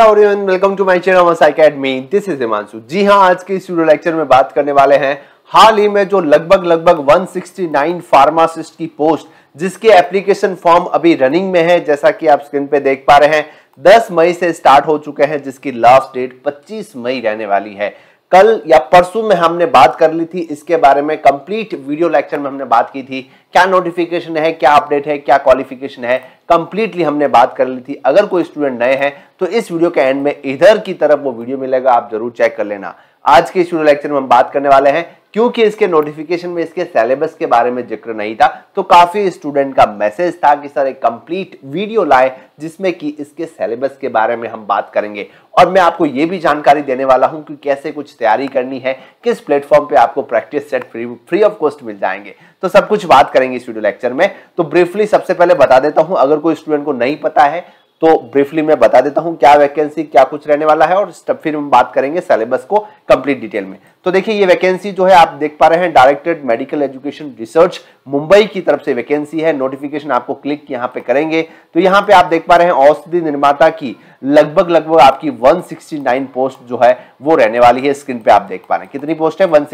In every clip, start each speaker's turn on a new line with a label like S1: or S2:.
S1: welcome to my channel academy this is Himanshu ji हां आज के इस वीडियो लेक्चर में बात करने वाले हैं हाल ही में जो लगभग लगभग 169 फार्मासिस्ट की पोस्ट जिसके एप्लीकेशन फॉर्म अभी रनिंग में है जैसा कि आप स्क्रीन पे देख पा रहे हैं 10 मई से स्टार्ट हो चुके हैं जिसकी लास्ट डेट 25 मई रहने वाली है कल या परसों में हमने बात कर ली थी इसके बारे में कंप्लीट वीडियो लेक्चर में हमने बात की थी क्या नोटिफिकेशन है क्या अपडेट है क्या क्वालिफिकेशन है कंप्लीटली हमने बात कर ली थी अगर कोई स्टूडेंट नए हैं तो इस वीडियो के एंड में इधर की तरफ वो वीडियो मिलेगा आप जरूर चेक कर लेना आज के इस वीडियो लेक्चर में हम बात करने वाले हैं क्योंकि इसके नोटिफिकेशन में इसके सिलेबस के बारे में जिक्र नहीं था तो काफी स्टूडेंट का मैसेज था कि सर एक कंप्लीट वीडियो लाए जिसमें कि इसके सिलेबस के बारे में हम बात करेंगे और मैं आपको ये भी जानकारी देने वाला हूं कि कैसे कुछ तैयारी करनी है किस प्लेटफॉर्म पे आपको practice set free free of cost मिल जाएंगे तो सब कुछ बात करेंगे इस वीडियो लेक्चर में तो ब्रीफली सबसे पहले बता देता हूं अगर कोई स्टूडेंट को नहीं पता है तो ब्रीफली मैं बता देता हूं क्या वैकेंसी क्या कुछ रहने वाला है और फिर हम बात करेंगे सिलेबस को कंप्लीट डिटेल में तो देखिए ये वैकेंसी जो है आप देख पा रहे हैं directorate medical education research Mumbai की तरफ से वैकेंसी है नोटिफिकेशन आपको क्लिक यहाँ पे करेंगे तो यहाँ पे आप देख पा रहे हैं औषधि निर्माता की लगभग लगभग आपकी 169 पोस्ट जो है वो रहने वाली है स्क्रीन पे आप देख पा रहे हैं कितनी पोस्ट है वन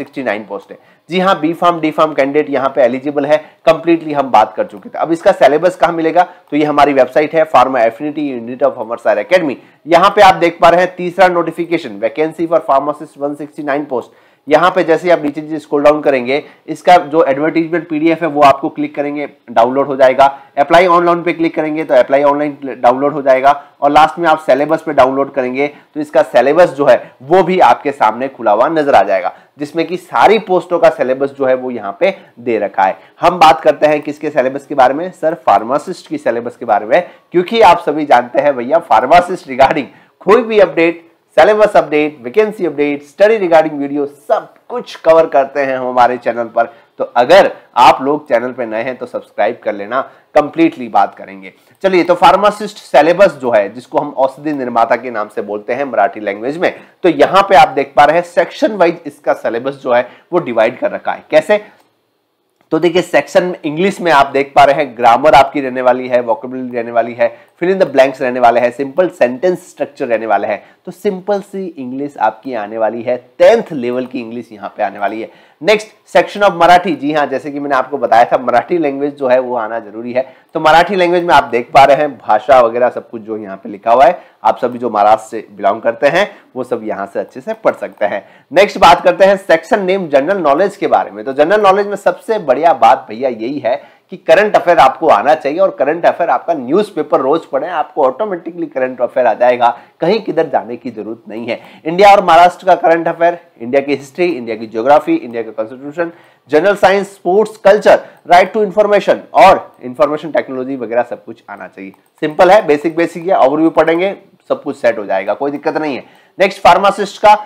S1: पोस्ट है जी हाँ B pharm D pharm candidate यहाँ पे एलिजिबल है कंप्लीटली हम बात कर चुके थे अब इसका सिलेबस कहाँ मिलेगा तो ये हमारी वेबसाइट है फार्मा एफिनिटी यूनिट ऑफ हमरसार अकेडमी यहाँ पे आप देख पा रहे हैं तीसरा notification vacancy for pharmacist 169 post यहाँ पे जैसे आप नीचे स्क्रॉल डाउन करेंगे इसका जो एडवर्टीजमेंट पीडीएफ है वो आपको क्लिक करेंगे डाउनलोड हो जाएगा अप्लाई ऑनलाइन पे क्लिक करेंगे तो अप्लाई ऑनलाइन डाउनलोड हो जाएगा और लास्ट में आप सेलेबस पे डाउनलोड करेंगे तो इसका सेलेबस जो है वो भी आपके सामने खुला हुआ नजर आ जाएगा जिसमें कि सारी पोस्टों का सिलेबस जो है वो यहाँ पे दे रखा है हम बात करते हैं किसके सिलेबस के बारे में सर फार्मासिस्ट की सिलेबस के बारे में क्योंकि आप सभी जानते हैं भैया फार्मासिस्ट रिगार्डिंग कोई भी update syllabus update vacancy update study regarding video सब कुछ कवर करते हैं हम हमारे चैनल पर तो अगर आप लोग चैनल पर नए हैं तो सब्सक्राइब कर लेना कंप्लीटली बात करेंगे चलिए तो फार्मासिस्ट सिलेबस जो है जिसको हम औषधि निर्माता के नाम से बोलते हैं मराठी लैंग्वेज में तो यहाँ पे आप देख पा रहे हैं सेक्शन वाइज इसका सिलेबस जो है वो डिवाइड कर रखा है कैसे तो देखिए सेक्शन इंग्लिश में आप देख पा रहे हैं ग्रामर आपकी रहने वाली है वॉकबिलिटी रहने वाली है फिल इन द ब्लैंक्स रहने वाले हैं सिंपल सेंटेंस स्ट्रक्चर रहने वाले हैं तो सिंपल सी इंग्लिश आपकी आने वाली है टेंथ लेवल की इंग्लिश यहाँ पे आने वाली है नेक्स्ट सेक्शन ऑफ मराठी जी हाँ जैसे कि मैंने आपको बताया था मराठी लैंग्वेज जो है वो आना जरूरी है तो मराठी लैंग्वेज में आप देख पा रहे हैं भाषा वगैरह सब कुछ जो यहाँ पे लिखा हुआ है आप सभी जो महाराष्ट्र से बिलोंग करते हैं वो सब यहाँ से अच्छे से पढ़ सकते हैं नेक्स्ट बात करते हैं सेक्शन नेम जनरल नॉलेज के बारे में तो जनरल नॉलेज में सबसे बढ़िया बात भैया यही है कि करंट अफेयर आपको आना चाहिए और करंट अफेयर आपका न्यूज़पेपर रोज पढ़े आपको ऑटोमेटिकली करंट अफेयर आ जाएगा कहीं किधर जाने की जरूरत नहीं है इंडिया और महाराष्ट्र का करंट अफेयर इंडिया की हिस्ट्री इंडिया की ज्योग्राफी इंडिया का constitution general science sports culture right to information और इन्फॉर्मेशन टेक्नोलॉजी वगैरह सब कुछ आना चाहिए सिंपल है बेसिक बेसिक है ओवरव्यू पढ़ेंगे सब कुछ सेट हो जाएगा कोई दिक्कत नहीं है नेक्स्ट फार्मासिस्ट का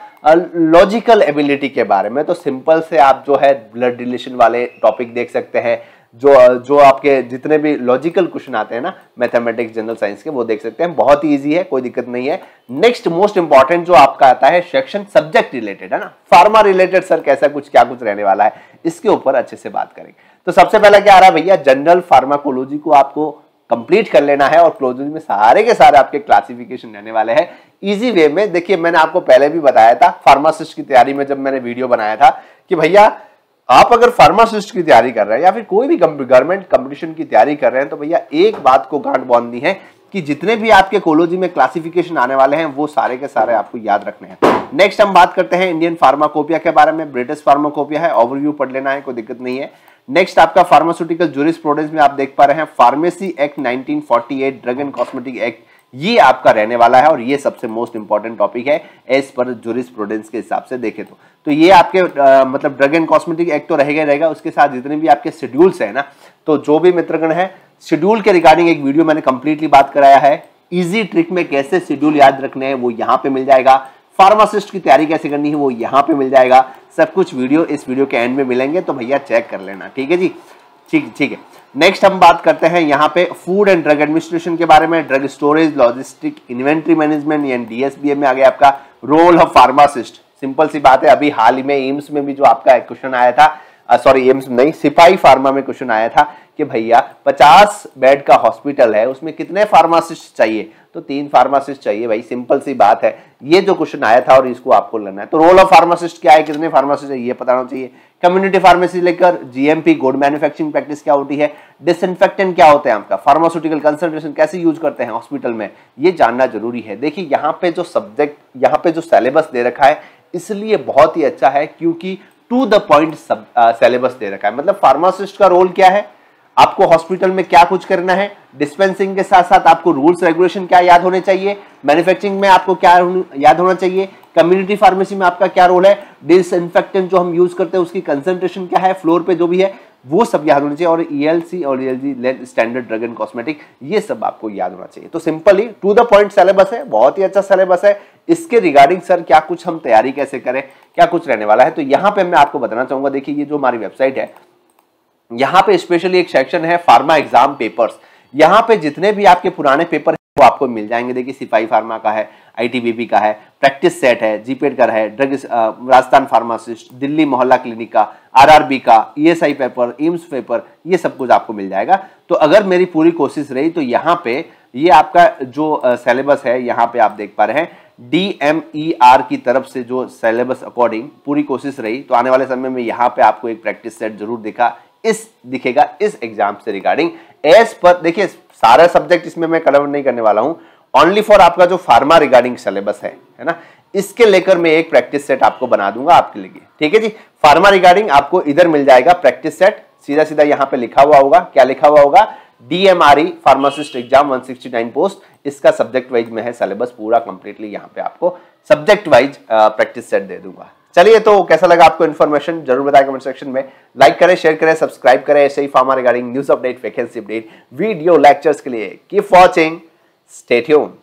S1: लॉजिकल एबिलिटी के बारे में तो सिंपल से आप जो है ब्लड रिलेशन वाले टॉपिक देख सकते हैं जो जो आपके जितने भी लॉजिकल क्वेश्चन आते हैं ना मैथमेटिक्स जनरल साइंस के वो देख सकते हैं बहुत ही ईजी है कोई दिक्कत नहीं है नेक्स्ट मोस्ट इंपॉर्टेंट जो आपका आता है सेक्शन सब्जेक्ट रिलेटेड है ना फार्मा रिलेटेड सर कैसा कुछ क्या कुछ रहने वाला है इसके ऊपर अच्छे से बात करेंगे तो सबसे पहला क्या आ रहा है भैया जनरल फार्माकोलॉजी को आपको कंप्लीट कर लेना है और क्लोजिंग में सारे के सारे आपके क्लासिफिकेशन रहने वाले हैं इजी वे में देखिए मैंने आपको पहले भी बताया था फार्मासिस्ट की तैयारी में जब मैंने वीडियो बनाया था कि भैया आप अगर फार्मासिस्ट की तैयारी कर रहे हैं या फिर कोई भी गवर्नमेंट कंपटीशन की तैयारी कर रहे हैं तो भैया एक बात को गांठ बांधनी है कि जितने भी आपके कोलोजी में क्लासिफिकेशन आने वाले हैं वो सारे के सारे आपको याद रखने हैं नेक्स्ट हम बात करते हैं इंडियन फार्माकोपिया के बारे में ब्रिटिश फार्माकोपिया है ओवरव्यू पढ़ लेना है कोई दिक्कत नहीं है नेक्स्ट आपका फार्मास्यूटिकल जूरिस में आप देख पा रहे हैं pharmacy act nineteen drug and cosmetic act ये आपका रहने वाला है और ये सबसे मोस्ट इंपॉर्टेंट टॉपिक है एज पर जुरिस प्रोडेंस के हिसाब से देखे तो तो ये आपके आ, मतलब ड्रग एंड कॉस्मेटिक एक्ट तो रहेगा रहेगा उसके साथ जितने भी आपके शेड्यूल्स हैं ना तो जो भी मित्रगण है शेड्यूल के रिगार्डिंग एक वीडियो मैंने कंप्लीटली बात कराया है इजी ट्रिक में कैसे शेड्यूल याद रखने हैं वो यहाँ पे मिल जाएगा फार्मासिस्ट की तैयारी कैसे करनी है वो यहाँ पे मिल जाएगा सब कुछ वीडियो इस वीडियो के एंड में मिलेंगे तो भैया चेक कर लेना ठीक है जी ठीक ठीक है नेक्स्ट हम बात करते हैं यहाँ पे फूड एंड ड्रग एडमिनिस्ट्रेशन के बारे में drug storage logistic inventory management and DSBM में आ गया आपका रोल ऑफ फार्मासिस्ट सिंपल सी बात है अभी हाल ही में एम्स में भी जो आपका क्वेश्चन आया था सॉरी एम्स नहीं सिपाही फार्मा में क्वेश्चन आया था कि भैया 50 बेड का हॉस्पिटल है उसमें कितने फार्मासिस्ट चाहिए तो तीन फार्मासिस्ट चाहिए भाई सिंपल सी बात है ये जो क्वेश्चन आया था और इसको आपको लेना है तो रोल ऑफ फार्मासिस्ट क्या है कितने फार्मासिस्ट है ये पता होना चाहिए कम्युनिटी फार्मेसी लेकर जीएमपी गुड मैन्युफैक्चरिंग प्रैक्टिस क्या होती है डिसइनफेक्टेंट क्या होता है आपका फार्मास्यूटिकल कंसल्टेशन कैसे यूज करते हैं हॉस्पिटल में ये जानना जरूरी है देखिए यहाँ पे जो सब्जेक्ट यहाँ पे जो सिलेबस दे रखा है इसलिए बहुत ही अच्छा है क्योंकि टू द पॉइंट सिलेबस दे रखा है मतलब फार्मासिस्ट का रोल क्या है आपको हॉस्पिटल में क्या कुछ करना है डिस्पेंसिंग के साथ साथ आपको रूल्स रेगुलेशन क्या याद होने चाहिए मैन्युफैक्चरिंग में आपको क्या याद होना चाहिए कम्युनिटी फार्मेसी में आपका क्या रोल है डिसइनफेक्टेंट जो हम यूज करते हैं उसकी कंसेंट्रेशन क्या है फ्लोर पे जो भी है वो सब याद होना चाहिए और ई e और ई लेड स्टैंडर्ड ड्रग एंड कॉस्मेटिक ये सब आपको याद होना चाहिए तो simply to the point syllabus है बहुत ही अच्छा सिलेबस है इसके रिगार्डिंग सर क्या कुछ हम तैयारी कैसे करें क्या कुछ रहने वाला है तो यहाँ पे मैं आपको बताना चाहूंगा देखिए ये जो हमारी वेबसाइट है यहाँ पे स्पेशली एक सेक्शन है फार्मा एग्जाम पेपर्स यहाँ पे जितने भी आपके पुराने पेपर वो आपको मिल जाएंगे देखिए सिपाही फार्मा का है आईटीबीपी का है प्रैक्टिस सेट है जीपेड का है drug uh, Rajasthan pharmacist Delhi मोहल्ला क्लिनिक का आरआरबी का ईएसआई पेपर एम्स पेपर ये सब कुछ आपको मिल जाएगा तो अगर मेरी पूरी कोशिश रही तो यहाँ पे ये आपका जो सिलेबस uh, है यहाँ पे आप देख पा रहे हैं डी एम ई आर की तरफ से जो सिलेबस अकॉर्डिंग पूरी कोशिश रही तो आने वाले समय में यहाँ पे आपको एक प्रैक्टिस सेट जरूर दिखा इस दिखेगा इस एग्जाम से रिगार्डिंग एज पर देखिए सारा सब्जेक्ट इसमें मैं कवर नहीं करने वाला हूं ओनली फॉर आपका जो फार्मा रिगार्डिंग सिलेबस है है ना इसके लेकर मैं एक प्रैक्टिस सेट आपको बना दूंगा आपके लिए ठीक है जी फार्मा रिगार्डिंग आपको इधर मिल जाएगा प्रैक्टिस सेट सीधा सीधा यहाँ पे लिखा हुआ होगा क्या लिखा हुआ होगा DMRE pharmacist exam one post इसका सब्जेक्ट वाइज में है सिलेबस पूरा कंप्लीटली यहाँ पे आपको सब्जेक्ट वाइज प्रैक्टिस सेट दे दूंगा चलिए तो कैसा लगा आपको इन्फॉर्मेशन जरूर बताएं कमेंट सेक्शन में लाइक करें शेयर करें सब्सक्राइब करें ऐसे ही pharma regarding news update vacancy update video lectures के लिए कीप वॉचिंग स्टेट्यून